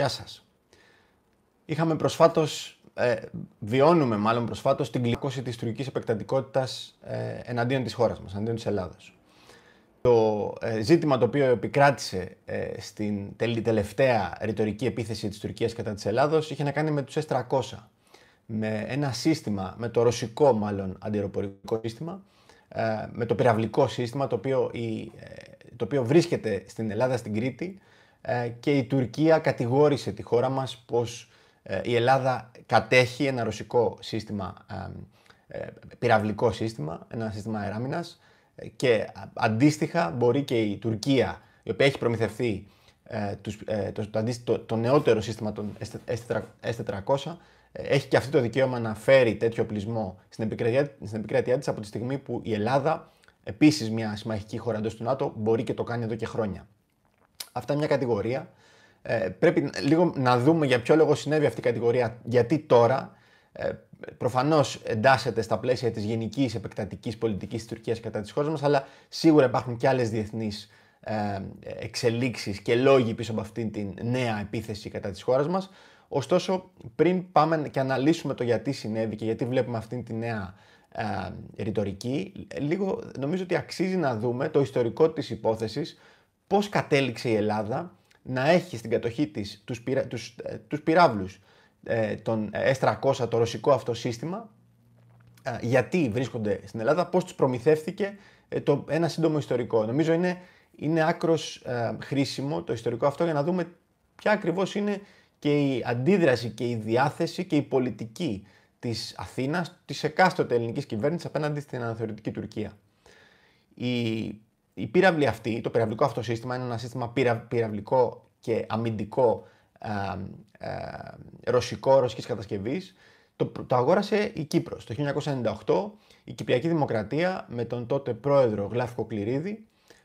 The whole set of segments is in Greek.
Γεια σας. Είχαμε προσφάτως ε, βιώνουμε μάλλον προσφάτως, την κλίκωση της Τουρκικής επεκτατικότητας ε, εναντίον της χώρας μας, εναντίον της Ελλάδα. Το ε, ζήτημα το οποίο επικράτησε ε, στην τελευταία ρητορική επίθεση της Τουρκίας κατά της Ελλάδος είχε να κάνει με τους S300, με ένα σύστημα, με το ρωσικό μάλλον αντιεροπορικό σύστημα, με το πυραυλικό σύστημα το οποίο, η, το οποίο βρίσκεται στην Ελλάδα, στην Κρήτη, ε, και η Τουρκία κατηγόρησε τη χώρα μας πως ε, η Ελλάδα κατέχει ένα ρωσικό σύστημα, ε, πυραυλικό σύστημα, ένα σύστημα αεράμινας και αντίστοιχα μπορεί και η Τουρκία, η οποία έχει προμηθευτεί το, το, νεότερο σύστημα των S400, έχει και αυτή το δικαίωμα να φέρει τέτοιο πλεισμό στην επικράτειά, στην επικράτειά της από τη στιγμή που η Ελλάδα, επίσης μια συμμαχική χώρα εντός του ΝΑΤΟ, μπορεί και το κάνει εδώ και χρόνια. Αυτά είναι μια κατηγορία. Ε, πρέπει λίγο να δούμε για ποιο λόγο συνέβη αυτή η κατηγορία, γιατί τώρα. Ε, Προφανώς εντάσσεται στα πλαίσια της γενικής επεκτατικής πολιτικής της Τουρκίας κατά της χώρας μας, αλλά σίγουρα υπάρχουν και άλλες διεθνείς ε, εξελίξεις και λόγοι πίσω από αυτήν την νέα επίθεση κατά της χώρας μας. Ωστόσο, πριν πάμε και αναλύσουμε το γιατί συνέβη και γιατί βλέπουμε αυτήν τη νέα ε, ρητορική, λίγο νομίζω ότι αξίζει να δούμε το ιστορικό της υπόθεσης πώς κατέληξε η Ελλάδα να έχει στην κατοχή της τους, πυρα, τους, ε, πυράβλους ε, τον S300, το ρωσικό αυτό σύστημα, ε, γιατί βρίσκονται στην Ελλάδα, πώς τους προμηθεύτηκε ε, το, ένα σύντομο ιστορικό. Νομίζω είναι, είναι άκρος χρήσιμο το ιστορικό αυτό για να δούμε ποια ακριβώς είναι και η αντίδραση και η διάθεση και η πολιτική της Αθήνας, της εκάστοτε ελληνικής κυβέρνησης απέναντι στην αναθεωρητική Τουρκία. Η η πύραυλη αυτή, το πυραυλικό αυτό σύστημα είναι ένα σύστημα πυρα, πυραυλικό και αμυντικό α, α, ε, ρωσικό, ρωσικής κατασκευής. Το, το αγόρασε η Κύπρος το 1998, η Κυπριακή Δημοκρατία με τον τότε πρόεδρο Γλάφκο Κληρίδη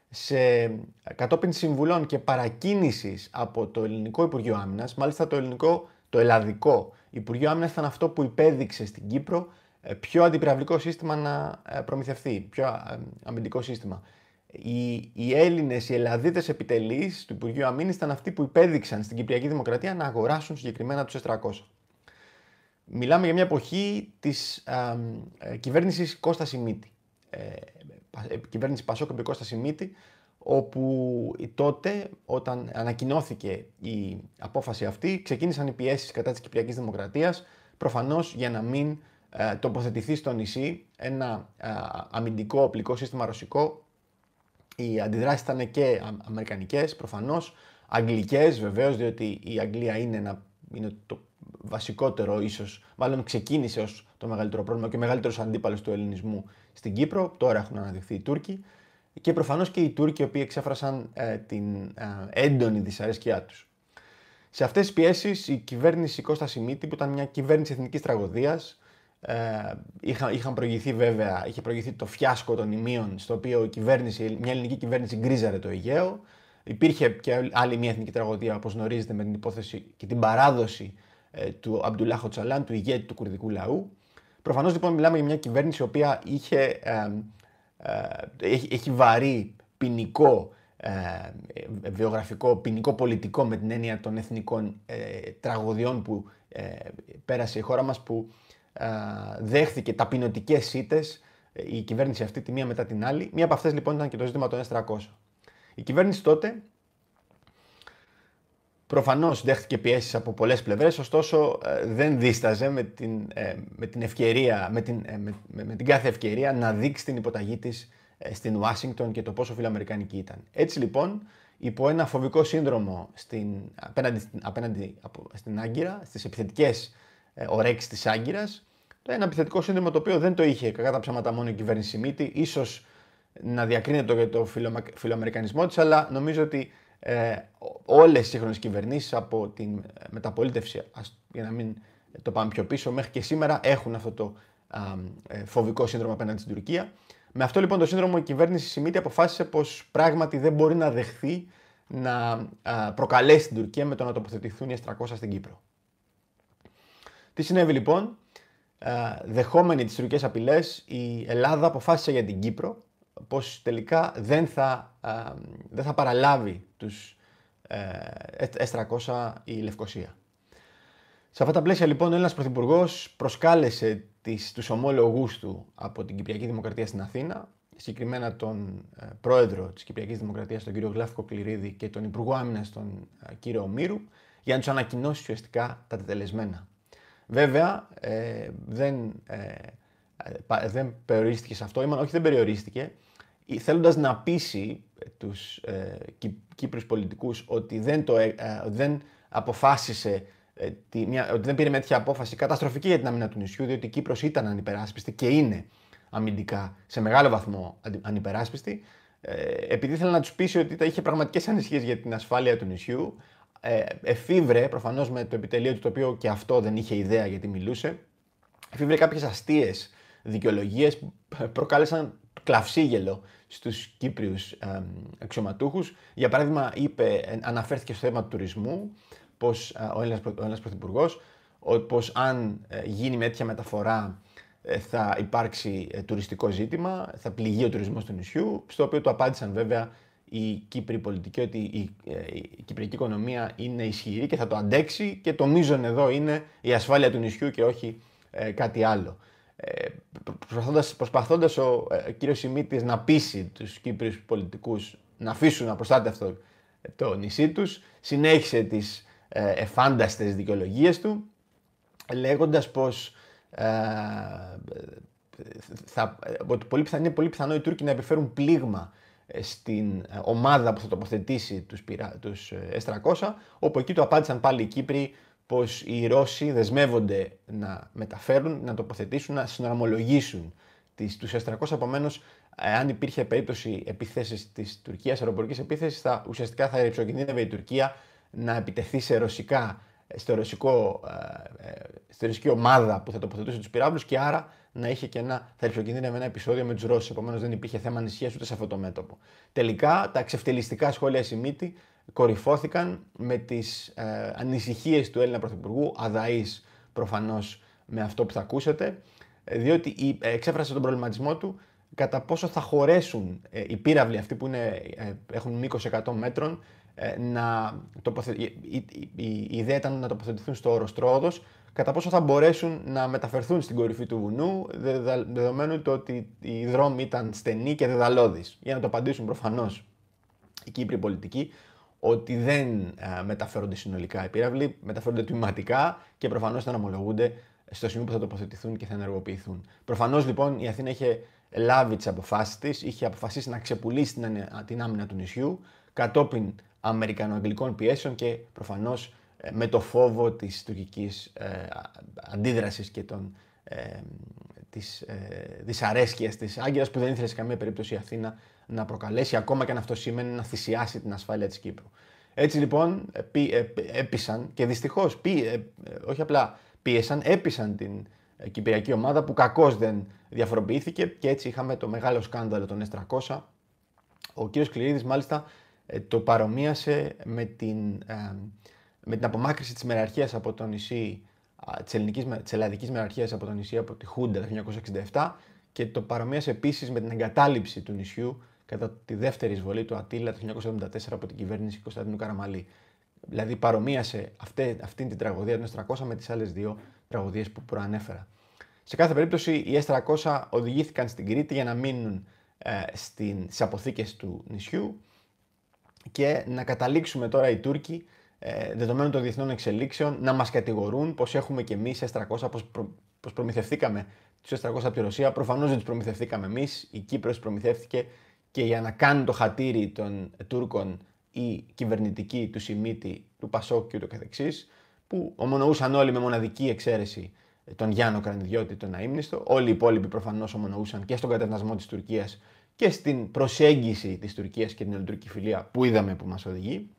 σε κατόπιν συμβουλών και παρακίνησης από το Ελληνικό Υπουργείο Άμυνας, μάλιστα το ελληνικό, το ελλαδικό Υπουργείο Άμυνας ήταν αυτό που υπέδειξε στην Κύπρο ε, ποιο αντιπυραυλικό σύστημα να ε, προμηθευτεί, ποιο αμυντικό σύστημα οι, οι Έλληνες, οι Ελλαδίτες επιτελείς του Υπουργείου Αμήνης ήταν αυτοί που υπέδειξαν στην Κυπριακή Δημοκρατία να αγοράσουν συγκεκριμένα τους 400. Μιλάμε για μια εποχή της ε, κυβέρνησης Κώστας Σιμίτη. Ε, ε, κυβέρνηση Πασόκ και Κώστας Σιμίτη, όπου τότε όταν ανακοινώθηκε η απόφαση αυτή, ξεκίνησαν οι πιέσεις κατά της Κυπριακής Δημοκρατίας, προφανώς για να μην ε, τοποθετηθεί στο νησί ένα αμυντικό οπλικό σύστημα ρωσικό οι αντιδράσεις ήταν και αμερικανικές προφανώς, αγγλικές βεβαίως, διότι η Αγγλία είναι, ένα, είναι το βασικότερο ίσως, μάλλον ξεκίνησε ως το μεγαλύτερο πρόβλημα και ο μεγαλύτερος αντίπαλος του ελληνισμού στην Κύπρο. Τώρα έχουν αναδειχθεί οι Τούρκοι. Και προφανώς και οι Τούρκοι, οι οποίοι εξέφρασαν ε, την ε, έντονη δυσαρέσκειά τους. Σε αυτές τις πιέσεις, η κυβέρνηση Κώστα Σιμίτη, που ήταν μια κυβέρνηση εθνικής τραγωδίας, ε, είχαν, είχαν προηγηθεί βέβαια, είχε προηγηθεί το φιάσκο των ημείων, στο οποίο η κυβέρνηση, μια ελληνική κυβέρνηση γκρίζαρε το Αιγαίο. Υπήρχε και άλλη μια εθνική τραγωδία, όπως γνωρίζετε, με την υπόθεση και την παράδοση ε, του Αμπτουλάχ Τσαλάν, του ηγέτη του κουρδικού λαού. Προφανώς λοιπόν μιλάμε για μια κυβέρνηση η οποία είχε, ε, ε, έχει, έχει βαρύ ποινικό ε, βιογραφικό, ποινικό, πολιτικό με την έννοια των εθνικών ε, τραγωδιών που ε, πέρασε η χώρα μας που δέχθηκε ταπεινωτικές ήττες ε, η κυβέρνηση αυτή τη μία μετά την άλλη. Μία από αυτές λοιπόν ήταν και το ζήτημα των S300. Η κυβέρνηση τότε προφανώς δέχτηκε πιέσεις από πολλές πλευρές, ωστόσο ε, δεν δίσταζε με την, ε, με την, ευκαιρία, με την, με, με την κάθε ευκαιρία να δείξει την υποταγή της στην Ουάσιγκτον και το πόσο φιλοαμερικανική ήταν. Έτσι λοιπόν, υπό ένα φοβικό σύνδρομο στην, απέναντι, από, στην Άγκυρα, στις επιθετικές ε, ο Ρέξ της Άγκυρας. Ένα επιθετικό σύνδρομο το οποίο δεν το είχε κατά μόνο η κυβέρνηση Μύτη. ίσως να διακρίνεται για το φιλοαμερικανισμό της, αλλά νομίζω ότι ε, όλες οι σύγχρονες κυβερνήσεις από την ε, μεταπολίτευση, για να μην το πάμε πιο πίσω, μέχρι και σήμερα έχουν αυτό το ε, φοβικό σύνδρομο απέναντι στην Τουρκία. Με αυτό λοιπόν το σύνδρομο η κυβέρνηση Σιμίτη αποφάσισε πως πράγματι δεν μπορεί να δεχθεί να προκαλέσει την Τουρκία με το να τοποθετηθούν οι 300 στην Κύπρο. Τι συνέβη λοιπόν, ε, Δεχόμενη τις τουρκικές απειλές, η Ελλάδα αποφάσισε για την Κύπρο πως τελικά δεν θα, ε, δεν θα παραλάβει τους S300 ε, η Λευκοσία. Σε αυτά τα πλαίσια λοιπόν ο Έλληνας Πρωθυπουργός προσκάλεσε τις, τους ομόλογούς του από την Κυπριακή Δημοκρατία στην Αθήνα, συγκεκριμένα τον πρόεδρο της Κυπριακής Δημοκρατίας, τον κύριο Γλάφικο Κληρίδη και τον Υπουργό Άμυνας, τον κύριο Ομήρου, για να τους ανακοινώσει ουσιαστικά τα τελεσμένα. Βέβαια, ε, δεν, ε, δεν περιορίστηκε σε αυτό, ή όχι δεν περιορίστηκε, θέλοντας να πείσει ε, τους ε, Κύ, πολιτικούς ότι δεν, το, δεν αποφάσισε μια, ότι δεν πήρε μια τέτοια απόφαση καταστροφική για την αμυνά του νησιού, διότι η Κύπρος ήταν ανυπεράσπιστη και είναι αμυντικά σε μεγάλο βαθμό ανυπεράσπιστη, επειδή ήθελε να τους πείσει ότι τα είχε πραγματικές ανησυχίες για την ασφάλεια του νησιού, ε, εφήβρε, προφανώς με το επιτελείο του το οποίο και αυτό δεν είχε ιδέα γιατί μιλούσε, εφήβρε κάποιες αστείες δικαιολογίες που προκάλεσαν κλαυσίγελο στους Κύπριους αξιωματούχους. Για παράδειγμα, είπε, αναφέρθηκε στο θέμα του τουρισμού, πως ε, ο Έλληνας Πρωθυπουργό, πως αν ε, γίνει με τέτοια μεταφορά θα υπάρξει τουριστικό ζήτημα, θα πληγεί ο τουρισμός του νησιού, στο οποίο το απάντησαν βέβαια η Κύπρη πολιτική, ότι ε, η, κυπριακή οικονομία είναι ισχυρή και θα το αντέξει και το μείζον εδώ είναι η ασφάλεια του νησιού και όχι ε, κάτι άλλο. Ε, προσπαθώντας, ο ε, κύριος Σιμίτης να πείσει τους Κύπριους πολιτικούς να αφήσουν απροστάτευτο ε, το νησί τους, συνέχισε τις ε, εφάνταστες δικαιολογίες του, λέγοντας πως θα, ότι πολύ πιθανό, είναι πολύ πιθανό οι Τούρκοι να επιφέρουν πλήγμα ε, στην ε, ομάδα που θα τοποθετήσει τους, πυρα... τους ε, S300, όπου εκεί του απάντησαν πάλι οι Κύπροι πως οι Ρώσοι δεσμεύονται να μεταφέρουν, να τοποθετήσουν, να συνορμολογήσουν τις, τους S300, επομένω αν υπήρχε περίπτωση επιθέσεις της Τουρκίας, αεροπορικής επίθεσης, θα, ουσιαστικά θα ρεψοκινδύνευε η Τουρκία να επιτεθεί σε ρωσικά στο ε, ε, στη ρωσική ομάδα που θα τοποθετούσε τους πυράβλους και άρα να είχε και ένα, θα με ένα επεισόδιο με τους Ρώσους. Επομένως δεν υπήρχε θέμα ανησυχίας ούτε σε αυτό το μέτωπο. Τελικά τα ξεφτελιστικά σχόλια Σιμίτη κορυφώθηκαν με τις ε, ανησυχίες του Έλληνα Πρωθυπουργού, αδαή προφανώς με αυτό που θα ακούσετε, διότι ε, εξέφρασε τον προβληματισμό του κατά πόσο θα χωρέσουν οι πύραυλοι αυτοί που είναι, έχουν μήκος 100 μέτρων ε, να τοποθε... η, η, η, ιδέα ήταν να τοποθετηθούν στο όρος Τρόδος, κατά πόσο θα μπορέσουν να μεταφερθούν στην κορυφή του βουνού, δεδομένου το ότι οι δρόμοι ήταν στενοί και δεδαλώδεις. Για να το απαντήσουν προφανώς. οι Κύπροι πολιτικοί, ότι δεν ε, μεταφέρονται συνολικά οι πύραυλοι, μεταφέρονται τμηματικά και προφανώς θα ομολογούνται στο σημείο που θα τοποθετηθούν και θα ενεργοποιηθούν. Προφανώς λοιπόν η Αθήνα είχε λάβει τις αποφάσεις της είχε αποφασίσει να ξεπουλήσει την άμυνα του νησιού, κατόπιν αμερικανοαγγλικών πιέσεων και προφανώς ε, με το φόβο της τουρκικής ε, αντίδρασης και των ε, της ε, δυσαρέσκειας της Άγκυρας που δεν ήθελε σε καμία περίπτωση η Αθήνα να προκαλέσει, ακόμα και αν αυτό σημαίνει να θυσιάσει την ασφάλεια της Κύπρου. Έτσι λοιπόν πι, έπεισαν και δυστυχώς, ε, όχι απλά πίεσαν, έπεισαν την κυπριακή ομάδα που κακώς δεν διαφοροποιήθηκε και έτσι είχαμε το μεγάλο σκάνδαλο των S300. Ο κύριος Κλειρίδης μάλιστα ε, το παρομοίασε με την, με την απομάκρυση της μεραρχίας από το νησί, της, ελληνικής, της ελλαδικής μεραρχίας από το νησί από τη Χούντα το 1967 και το παρομοίασε επίσης με την εγκατάλειψη του νησιού κατά τη δεύτερη εισβολή του Ατήλα το 1974 από την κυβέρνηση Κωνσταντινού Καραμαλή. Δηλαδή παρομοίασε αυτή, αυτή την τραγωδία των 300 με τις άλλες δύο τραγωδίες που προανέφερα. Σε κάθε περίπτωση οι S300 οδηγήθηκαν στην Κρήτη για να μείνουν ε, στην, στις αποθήκες του νησιού και να καταλήξουμε τώρα οι Τούρκοι ε, δεδομένων των διεθνών εξελίξεων να μας κατηγορούν πως έχουμε και εμείς S300, πως προ, προμηθευτήκαμε τους S300 από τη Ρωσία. Προφανώς δεν τους προμηθευτήκαμε εμείς. Η Κύπρος προμηθεύτηκε και για να κάνουν το χατήρι των Τούρκων η κυβερνητική του Σιμίτη, του Πασόκ και ούτω καθεξής, που ομονοούσαν όλοι με μοναδική εξαίρεση τον Γιάννο Κρανιδιώτη, τον Αίμνηστο. Όλοι οι υπόλοιποι προφανώς ομονοούσαν και στον κατευνασμό της Τουρκίας και στην προσέγγιση της Τουρκίας και την ελληνική φιλία που είδαμε που μας οδηγεί